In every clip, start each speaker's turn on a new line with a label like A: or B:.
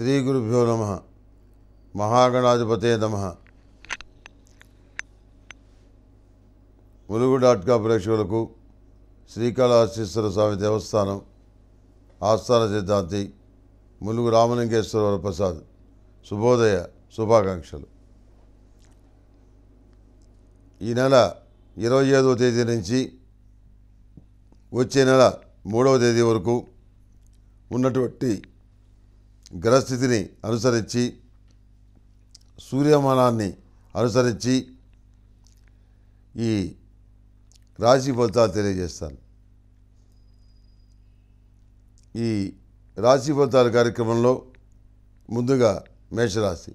A: శ్రీ గురుభ్యో నమ మహాగణాధిపతే నమ ములుగు డాట్ కా ప్రేక్షకులకు శ్రీకాళహస్తీశ్వర స్వామి దేవస్థానం ఆస్థాన సిద్ధాంతి ములుగు రామలింగేశ్వర ప్రసాద్ శుభోదయ శుభాకాంక్షలు ఈ నెల ఇరవై ఐదవ తేదీ నుంచి వచ్చే నెల మూడవ తేదీ వరకు ఉన్నటువంటి గ్రహస్థితిని అనుసరించి సూర్యమానాన్ని అనుసరించి ఈ రాశి ఫలితాలు తెలియజేస్తాను ఈ రాశి ఫలితాల కార్యక్రమంలో ముందుగా మేషరాశి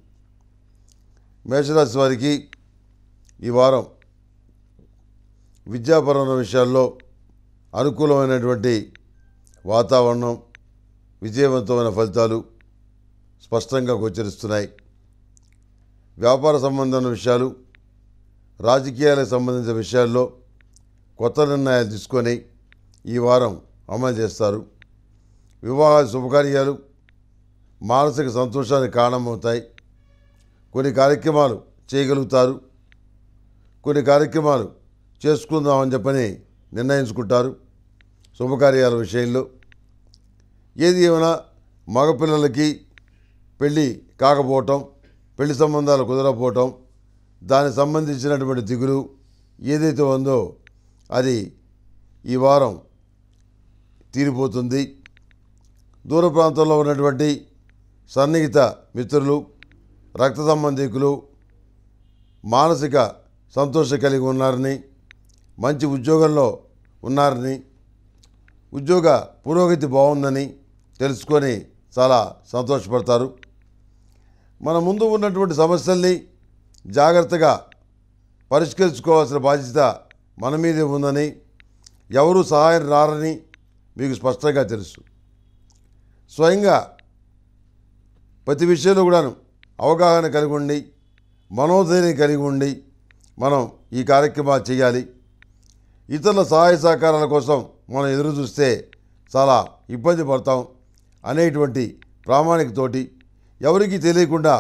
A: మేషరాశి వారికి ఈ వారం విద్యాపరమైన విషయాల్లో అనుకూలమైనటువంటి వాతావరణం విజయవంతమైన ఫలితాలు స్పష్టంగా గోచరిస్తున్నాయి వ్యాపార సంబంధమైన విషయాలు రాజకీయాలకు సంబంధించిన విషయాల్లో కొత్త నిర్ణయాలు తీసుకొని ఈ వారం అమలు చేస్తారు వివాహ శుభకార్యాలు మానసిక సంతోషానికి కారణమవుతాయి కొన్ని కార్యక్రమాలు చేయగలుగుతారు కొన్ని కార్యక్రమాలు చేసుకుందామని చెప్పని నిర్ణయించుకుంటారు శుభకార్యాల విషయంలో ఏది ఏమైనా మగపిల్లలకి పెళ్ళి కాకపోవటం పెళ్లి సంబంధాలు కుదరకపోవటం దానికి సంబంధించినటువంటి దిగులు ఏదైతే ఉందో అది ఈ వారం తీరిపోతుంది దూర ప్రాంతంలో ఉన్నటువంటి సన్నిహిత మిత్రులు రక్త సంబంధికులు మానసిక సంతోషం కలిగి ఉన్నారని మంచి ఉద్యోగంలో ఉన్నారని ఉద్యోగ పురోగతి బాగుందని తెలుసుకొని చాలా సంతోషపడతారు మన ముందు ఉన్నటువంటి సమస్యల్ని జాగ్రత్తగా పరిష్కరించుకోవాల్సిన బాధ్యత మన మీదే ఉందని ఎవరు సహాయం రారని మీకు స్పష్టంగా తెలుసు స్వయంగా ప్రతి విషయంలో కూడాను అవగాహన కలిగి ఉండి మనోధైర్యం కలిగి ఉండి మనం ఈ కార్యక్రమాలు చేయాలి ఇతరుల సహాయ సహకారాల కోసం మనం ఎదురు చూస్తే చాలా ఇబ్బంది పడతాం అనేటువంటి ప్రామాణికతోటి ఎవరికీ తెలియకుండా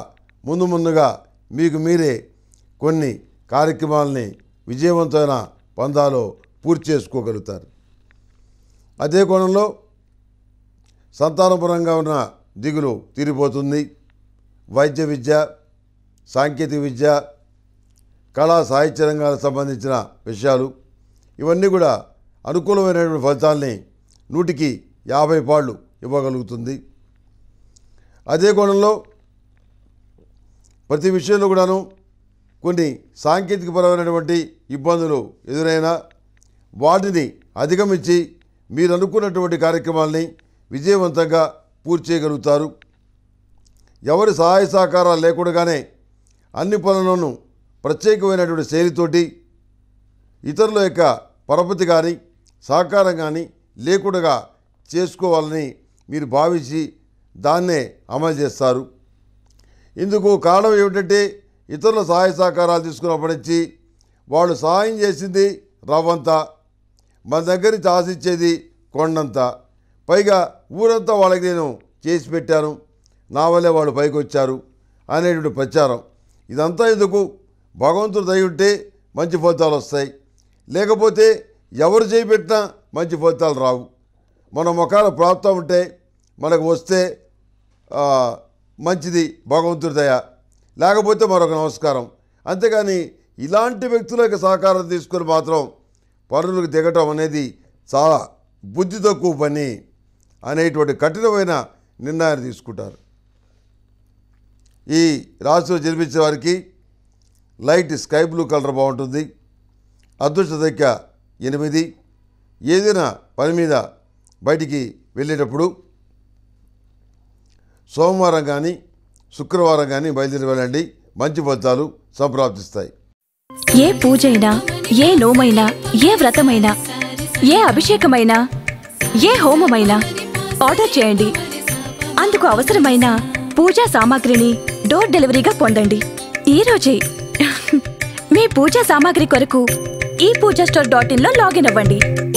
A: ముందు ముందుగా మీకు మీరే కొన్ని కార్యక్రమాలని విజయవంతమైన పందాలో పూర్తి చేసుకోగలుగుతారు అదే కోణంలో సంతానపరంగా ఉన్న దిగులు తీరిపోతుంది వైద్య విద్య సాంకేతిక విద్య కళా సాహిత్య రంగాలకు సంబంధించిన విషయాలు ఇవన్నీ కూడా అనుకూలమైనటువంటి ఫలితాలని నూటికి యాభై పాళ్ళు ఇవ్వగలుగుతుంది అదే కోణంలో ప్రతి విషయంలో కూడాను కొన్ని సాంకేతికపరమైనటువంటి ఇబ్బందులు ఎదురైనా వాటిని అధిగమించి మీరు అనుకున్నటువంటి కార్యక్రమాల్ని విజయవంతంగా పూర్తి చేయగలుగుతారు ఎవరి సహాయ సహకారాలు లేకుండానే అన్ని పనులను ప్రత్యేకమైనటువంటి శైలితోటి ఇతరుల యొక్క పరపతి కానీ సహకారం కానీ లేకుండా చేసుకోవాలని మీరు భావించి దాన్నే అమలు చేస్తారు ఇందుకు కారణం ఏమిటంటే ఇతరుల సహాయ సహకారాలు తీసుకున్నప్పటి నుంచి వాళ్ళు సహాయం చేసింది రవ్వంత మన దగ్గర నుంచి ఆశించేది కొండంత పైగా ఊరంతా వాళ్ళకి నేను చేసి పెట్టాను నా వల్లే వాళ్ళు పైకి వచ్చారు అనేటువంటి ప్రచారం ఇదంతా ఎందుకు భగవంతుడు దయ ఉంటే మంచి ఫలితాలు వస్తాయి లేకపోతే ఎవరు చేపెట్టినా మంచి ఫలితాలు రావు మన ముఖాలు ప్రాప్తం ఉంటే మనకు వస్తే మంచిది భగవంతుడి దయ లేకపోతే మరొక నమస్కారం అంతేగాని ఇలాంటి వ్యక్తులకు సహకారం తీసుకొని మాత్రం పనులకు దిగటం అనేది చాలా బుద్ధి తక్కువ పని అనేటువంటి కఠినమైన నిర్ణయాన్ని తీసుకుంటారు ఈ రాశిలో జన్మించిన వారికి లైట్ స్కై బ్లూ కలర్ బాగుంటుంది అదృష్ట దక్క ఎనిమిది ఏదైనా పని మీద బయటికి వెళ్ళేటప్పుడు సోమవారం కానీ శుక్రవారం కానీ బయలుదేరి వెళ్ళండి మంచి ఫలితాలు సంప్రాప్తిస్తాయి ఏ పూజైనా ఏ నోమైనా ఏ వ్రతమైనా ఏ అభిషేకమైనా ఏ హోమమైనా ఆర్డర్ చేయండి అందుకు అవసరమైన పూజా సామాగ్రిని డోర్ డెలివరీగా పొందండి ఈరోజే మీ పూజా సామాగ్రి కొరకు ఈ పూజా స్టోర్ డాట్ ఇన్లో లాగిన్ అవ్వండి